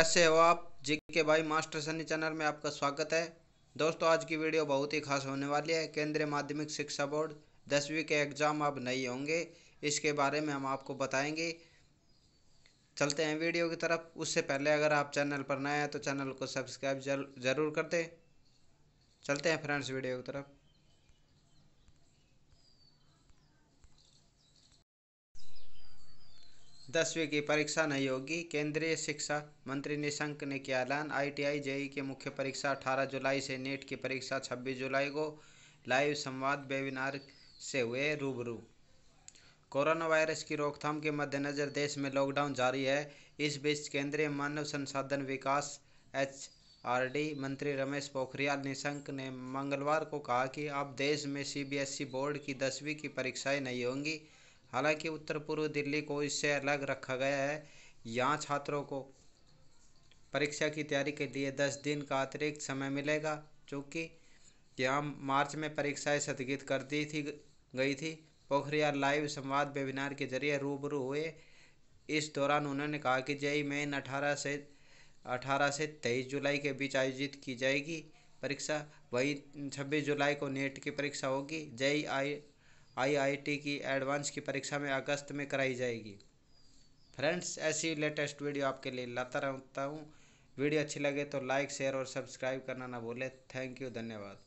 कैसे हो आप जी के भाई मास्टर सनी चैनल में आपका स्वागत है दोस्तों आज की वीडियो बहुत ही खास होने वाली है केंद्रीय माध्यमिक शिक्षा बोर्ड दसवीं के एग्ज़ाम अब नहीं होंगे इसके बारे में हम आपको बताएंगे चलते हैं वीडियो की तरफ उससे पहले अगर आप चैनल पर नए हैं तो चैनल को सब्सक्राइब जरूर कर दें चलते हैं फ्रेंड्स वीडियो की तरफ दसवीं की परीक्षा नहीं होगी केंद्रीय शिक्षा मंत्री निशंक ने किया ऐलान आईटीआई जेई की मुख्य परीक्षा 18 जुलाई से नेट की परीक्षा 26 जुलाई को लाइव संवाद वेबिनार से हुए रूबरू कोरोना वायरस की रोकथाम के मद्देनज़र देश में लॉकडाउन जारी है इस बीच केंद्रीय मानव संसाधन विकास एच आर डी मंत्री रमेश पोखरियाल निशंक ने मंगलवार को कहा कि अब देश में सीबीएसई बोर्ड की दसवीं की परीक्षाएं नहीं होंगी हालांकि उत्तर पूर्व दिल्ली को इससे अलग रखा गया है यहाँ छात्रों को परीक्षा की तैयारी के लिए दस दिन का अतिरिक्त समय मिलेगा चूँकि यहाँ मार्च में परीक्षाएं स्थगित कर दी थी गई थी पोखरिया लाइव संवाद वेबिनार के जरिए रूबरू हुए इस दौरान उन्होंने कहा कि जेई मेन अठारह से अठारह से तेईस जुलाई के बीच आयोजित की जाएगी परीक्षा वही छब्बीस जुलाई को नेट की परीक्षा होगी जेई आई आईआईटी की एडवांस की परीक्षा में अगस्त में कराई जाएगी फ्रेंड्स ऐसी लेटेस्ट वीडियो आपके लिए लाता रहता हूँ वीडियो अच्छी लगे तो लाइक शेयर और सब्सक्राइब करना ना भूलें थैंक यू धन्यवाद